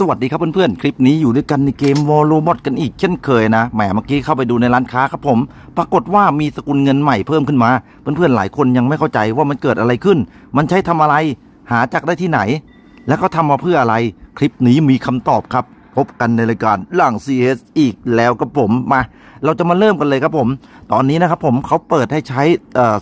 สวัสดีครับเพื่อนๆคลิปนี้อยู่ด้วยกันในเกมวอลโลมอดกันอีกเช่นเคยนะแหมเมื่อกี้เข้าไปดูในร้านค้าครับผม ปรากฏว่ามีสกุลเงินใหม่เพิ่มขึ้นมา เพื่อนๆหลายคนยังไม่เข้าใจว่ามันเกิดอะไรขึ้น มันใช้ทำอะไร หาจากได้ที่ไหน แล้วก็ทำมาเพื่ออะไรคลิปนี้มีคำตอบครับพบกันในรายการหลัง CS อีกแล้วครับผมมา เราจะมาเริ่มกันเลยครับผม ตอนนี้นะครับผมเขาเปิดให้ใช้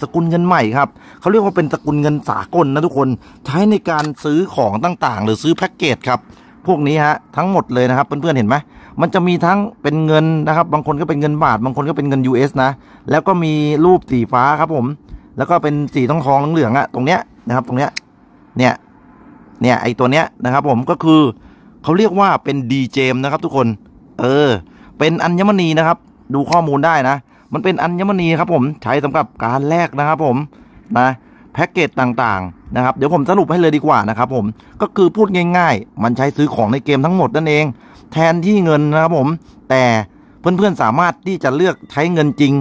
สกุลเงินใหม่ครับเขาเรียกว่าเป็นสกุลเงินสากลนะทุกคนใช้ในการซื้อของต่างๆ หรือซื้อแพ็กเกจครับพวกนี้ฮะทั้งหมดเลยนะครับเพื่อนๆเห็นไหมมันจะมีทั้งเป็นเงินนะครับ บางคนก็เป็นเงินบาท บางคนก็เป็นเงิน US นะ แล้วก็มีรูปสีฟ้าครับผม แล้วก็เป็นสีทองทองเหลืองๆอ่ะตรงเนี้ยนะครับ ตรงเนี้ยเนี่ยเนี่ยไอตัวเนี้ยนะครับผมก็คือเขาเรียกว่าเป็นดีเจมนะครับ ทุกคน เออ เป็นอัญมณีนะครับ ดูข้อมูลได้นะ มันเป็นอัญมณีครับผมใช้สำหรับการแลกนะครับผมนะแพ็กเกจต่าง ๆนะครับ เดี๋ยวผมสรุปให้เลยดีกว่านะครับผมก็คือพูดง่าย ๆ มันใช้ซื้อของในเกมทั้งหมดนั่นเอง แทนที่เงินนะครับผม แต่เพื่อนๆสามารถที่จะเลือกใช้เงินจริง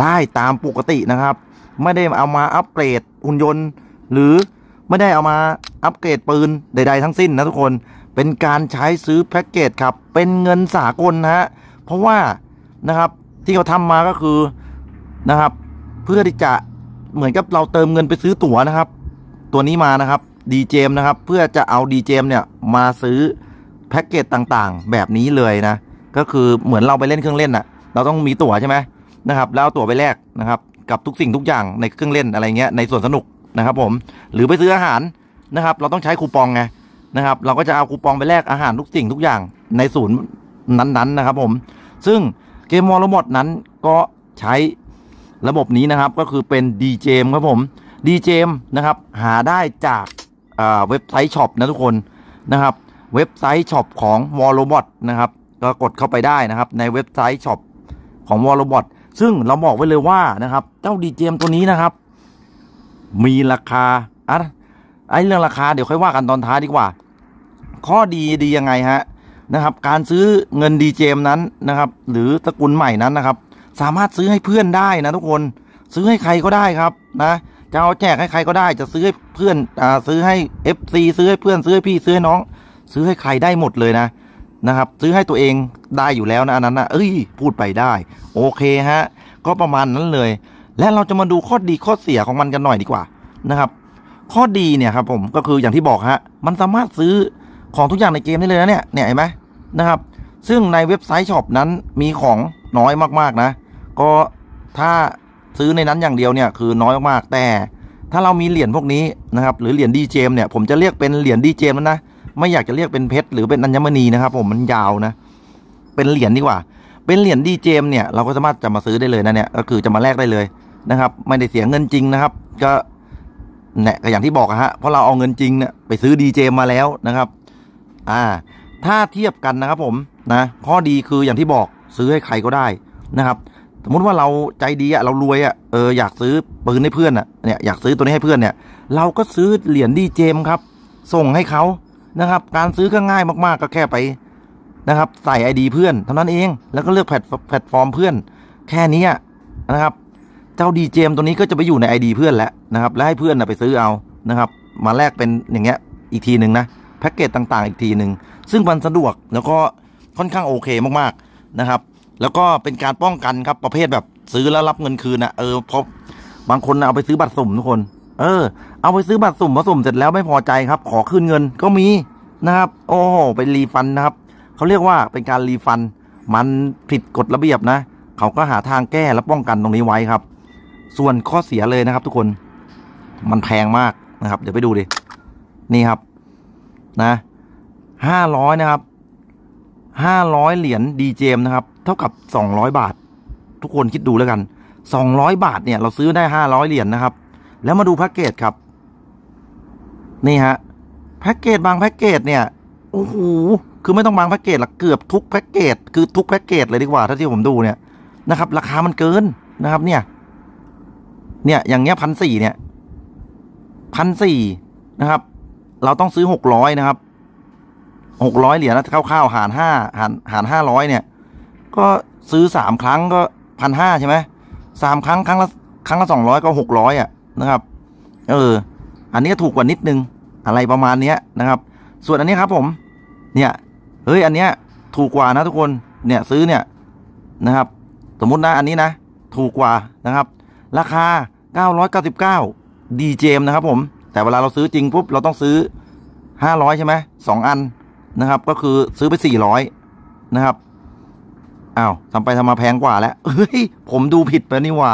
ได้ตามปกตินะครับ ไม่ได้เอามาอัปเกรดหุ่นยนต์ หรือไม่ได้เอามาอัปเกรดปืนใดๆทั้งสิ้นนะทุกคนเป็นการใช้ซื้อแพ็กเกจครับเป็นเงินสากลนะฮะเพราะว่านะครับที่เขาทำมาก็คือนะครับ เพื่อที่จะเหมือนกับเราเติมเงินไปซื้อตั๋วนะครับ ตัวนี้มานะครับดีเจมนะครับเพื่อจะเอาดีเจมเนี่ยมาซื้อแพ็กเกจต่างๆแบบนี้เลยนะก็คือเหมือนเราไปเล่นเครื่องเล่นอะเราต้องมีตั๋วใช่ไหมนะครับแล้วเอาตั๋วไปแลกนะครับ กับทุกสิ่งทุกอย่างในเครื่องเล่นอะไรเงี้ยในส่วนสนุกนะครับ ผมหรือไปซื้ออาหารนะครับ เราต้องใช้คูปองไงนะครับ เราก็จะเอาคูปองไปแลกอาหารทุกสิ่งทุกอย่างในศูนย์นั้นๆนะครับผมซึ่งเกมมอลล์หมดนั้นก็ใช้ระบบนี้นะครับก็คือเป็น d j มครับผม d j มนะครับ หาได้จากเว็บไซต์ช็อปนะทุกคนนะครับ เว็บไซต์ช็อปของวอลโลบอทนะครับก็กดเข้าไปได้นะครับ ในเว็บไซต์ช็อปของวอลโลบอทซึ่งเราบอกไว้เลยว่านะครับ เจ้า d j มตัวนี้นะครับ มีราคาอ่ะไอ้เรื่องราคาเดี๋ยวค่อยว่ากันตอนท้ายดีกว่า ข้อดีดียังไงฮะนะครับ การซื้อเงิน d j มนั้นนะครับ หรือสกุลใหม่นั้นนะครับสามารถซื้อให้เพื่อนได้นะทุกคนซื้อให้ใครก็ได้ครับนะ จะเอาแจกให้ใครก็ได้จะซื้อให้เพื่อนอ่าซื้อให้ FC ซื้อให้เพื่อน ซื้อให้พี่ซื้อให้น้อง ซื้อให้ใครได้หมดเลยนะนะครับ ซื้อให้ตัวเองได้อยู่แล้วนะอันนั้นนะเอ้ย พูดไปได้โอเคฮะก็ประมาณนั้นเลย และเราจะมาดูข้อดีข้อเสียของมันกันหน่อยดีกว่านะครับ ข้อดีเนี่ยครับผมก็คืออย่างที่บอกฮะมันสามารถซื้อของทุกอย่างในเกมได้เลยนะเนี่ยเนี่ยเห็นไหมนะครับ ซึ่งในเว็บไซต์ช็อปนั้นมีของน้อยมาก ๆนะก็ถ้าซื้อในนั้นอย่างเดียวเนี่ยคือน้อยมากๆ แต่ ถ้าเรามีเหรียญพวกนี้นะครับ หรือเหรียญดีเจมเนี่ยผมจะเรียกเป็นเหรียญดีเจมนะ ไม่อยากจะเรียกเป็นเพชรหรือเป็นอัญมณีนะครับ ผมมันยาวนะ เป็นเหรียญดีกว่า เป็นเหรียญดีเจมเนี่ยเราก็สามารถจะมาซื้อได้เลยนะเนี่ย ก็คือจะมาแลกได้เลยนะครับ ไม่ได้เสียเงินจริงนะครับ ก็เนี่ยอย่างที่บอกฮะเพราะเราเอาเงินจริงเนี่ยไปซื้อดีเจมมาแล้วนะครับ อ่า ถ้าเทียบกันนะครับ ผมนะข้อดีคืออย่างที่บอกซื้อให้ใครก็ได้นะครับสมมติว่าเราใจดีอะเรารวยอะเอออยากซื้อปืนให้เพื่อนอะเนี่ยอยากซื้อตัวนี้ให้เพื่อนเนี่ย เราก็ซื้อเหรียญดีเจมครับ ส่งให้เขานะครับ การซื้อก็ง่ายมากๆ ก็แค่ไปนะครับ ใส่ไอดีเพื่อนเท่านั้นเอง แล้วก็เลือกแพลตแพลตฟอร์มเพื่อน แค่นี้นะครับเจ้าดีเจมตัวนี้ก็จะไปอยู่ในไอดีเพื่อนแล้วนะครับแล้วให้เพื่อนไปซื้อเอานะครับ มาแลกเป็นอย่างเงี้ยอีกทีหนึ่งนะแพ็กเกจต่างๆอีกทีหนึ่งซึ่งมันสะดวกแล้วก็ค่อนข้างโอเคมากๆนะครับแล้วก็เป็นการป้องกันครับ ประเภทแบบ ซื้อแล้วรับเงินคืนนะเออพบบางคนเอาไปซื้อบัตรสุ่มทุกคนเออเอาไปซื้อบัตรสุ่มพอสุ่มเสร็จแล้วไม่พอใจครับ ขอคืนเงินก็มีนะครับโอ้ไปรีฟันนะครับเขาเรียกว่าเป็นการรีฟัน มันผิดกฎระเบียบนะเขาก็หาทางแก้และป้องกันตรงนี้ไว้ครับ ส่วนข้อเสียเลยนะครับ ทุกคน มันแพงมากนะครับ เดี๋ยวไปดูดินี่ครับ นะห้าร้อยนะครับห้าร้อยเหรียญดีเจมนะครับเท่ากับ 200 บาท ทุกคนคิดดูแล้วกัน 200 บาท เนี่ย เราซื้อได้ 500 เหรียญนนะครับ แล้วมาดูแพ็กเกจครับ นี่ฮะ แพ็กเกจบางแพ็กเกจ เนี่ย โอ้โห คือไม่ต้องบางแพ็กเกจหรอก เกือบทุกแพ็กเกจ คือทุกแพ็กเกจเลยดีกว่า ถ้าที่ผมดูเนี่ย นะครับ ราคามันเกิน นะครับ เนี่ย เนี่ย อย่างเงี้ยพันสี่เนี่ยพันสี่นะครับ เราต้องซื้อหกร้อยนะครับหกร้อยเหรียญนะเข้าๆหารห้าหาร หารห้าร้อยเนี่ยก็ซื้อสามครั้งก็พันห้าใช่ไหมสามครั้งครั้งละครั้งละสองร้อยก็หกร้อยอ่ะนะครับ เอออันนี้ถูกกว่านิดนึง อะไรประมาณเนี้ยนะครับ ส่วนอันนี้ครับผม เนี่ยเฮ้ยอันเนี้ยถูกกว่านะทุกคนเนี่ยซื้อเนี่ยนะครับสมมุตินะอันนี้นะ ถูกกว่านะครับราคาเเเกก้้้าารอยสิบก้าดีเจมนะครับ ผม แต่เวลาเราซื้อจริงปุ๊บเราต้องซื้อห้าร้อยใช่ไหมสองอันนะครับ ก็คือซื้อไปสี่ร้อยนะครับอ้าวทำไปทำมาแพงกว่าแล้วเฮ้ยผมดูผิดไปนี่ว่า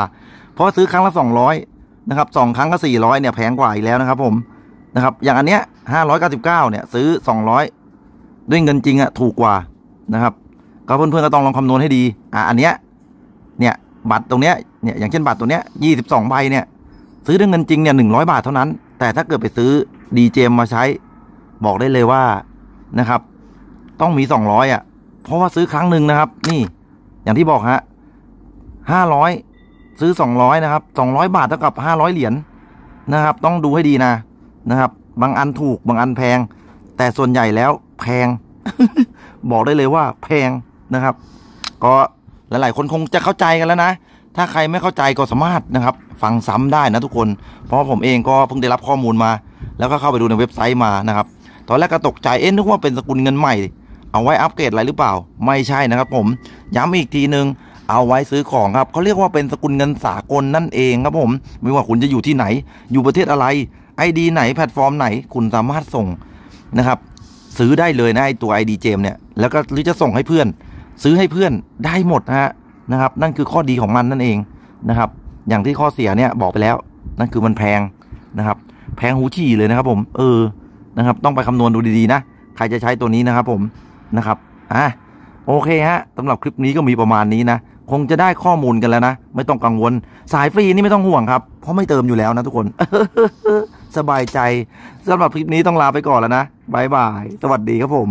เพราะซื้อครั้งละสองร้อยนะครับสองครั้ง ก็สี่ร้อยเนี่ยแพงกว่าอีกแล้วนะครับผมนะครับ อย่างอันเนี้ยห้าร้อยเก้าสิบเก้าเนี่ยซื้อสองร้อยด้วยเงินจริงอะถูกกว่านะครับก็เพื่อนๆก็ต้องลองคำนวณให้ดี อ่ะอันเนี้ยเนี่ยบัตรตรงเนี้ยเนี่ยอย่างเช่นบัตรตัวเนี้ยยี่สิบสองใบเนี่ย ซื้อด้วยเงินจริงเนี่ยหนึ่งร้อยบาทเท่านั้น แต่ถ้าเกิดไปซื้อ ดีเจมมาใช้ บอกได้เลยว่านะครับ ต้องมีสองร้อยอ่ะเพราะว่าซื้อครั้งหนึ่งนะครับ นี่ อย่างที่บอกฮะห้าร้อยซื้อสองร้อยนะครับสองร้อยบาทเท่ากับห้าร้อยเหรียญนะครับ ต้องดูให้ดีนะ นะครับ บางอันถูกบางอันแพงแต่ส่วนใหญ่แล้วแพง บอกได้เลยว่าแพงนะครับ ก็หลายๆ คนคงจะเข้าใจกันแล้วนะ ถ้าใครไม่เข้าใจก็สามารถนะครับฟังซ้ำได้นะทุกคน เพราะผมเองก็เพิ่งได้รับข้อมูลมาแล้วก็เข้าไปดูในเว็บไซต์มานะครับตอนแรกก็ตกใจเอ๊ะนึกว่าเป็นสกุลเงินใหม่เอาไว้อัปเกรดอะไรหรือเปล่าไม่ใช่นะครับ ผมย้ำอีกทีนึงเอาไว้ซื้อของครับเขาเรียกว่าเป็นสกุลเงินสากลนั่นเองครับผม ไม่ว่าคุณจะอยู่ที่ไหน อยู่ประเทศอะไรไอดี ไหนแพลตฟอร์มไหน คุณสามารถส่งนะครับ ซื้อได้เลยนะไอตัว ID เจมเนี่ย แล้วก็หรือจะส่งให้เพื่อน ซื้อให้เพื่อนได้หมดนะฮะนะครับ นั่นคือข้อดีของมันนั่นเองนะครับ อย่างที่ข้อเสียเนี่ยบอกไปแล้วนั่นคือมันแพงนะครับ แพงหูฉี่เลยนะครับผม เออนะครับ ต้องไปคำนวณดูดีๆ นะ ใครจะใช้ตัวนี้นะครับผมนะครับอ่ะโอเคฮะสำหรับคลิปนี้ก็มีประมาณนี้นะ คงจะได้ข้อมูลกันแล้วนะ ไม่ต้องกังวล สายฟรีนี่ไม่ต้องห่วงครับ เพราะไม่เติมอยู่แล้วนะทุกคน สบายใจ สำหรับคลิปนี้ต้องลาไปก่อนแล้วนะบายบาย สวัสดีครับผม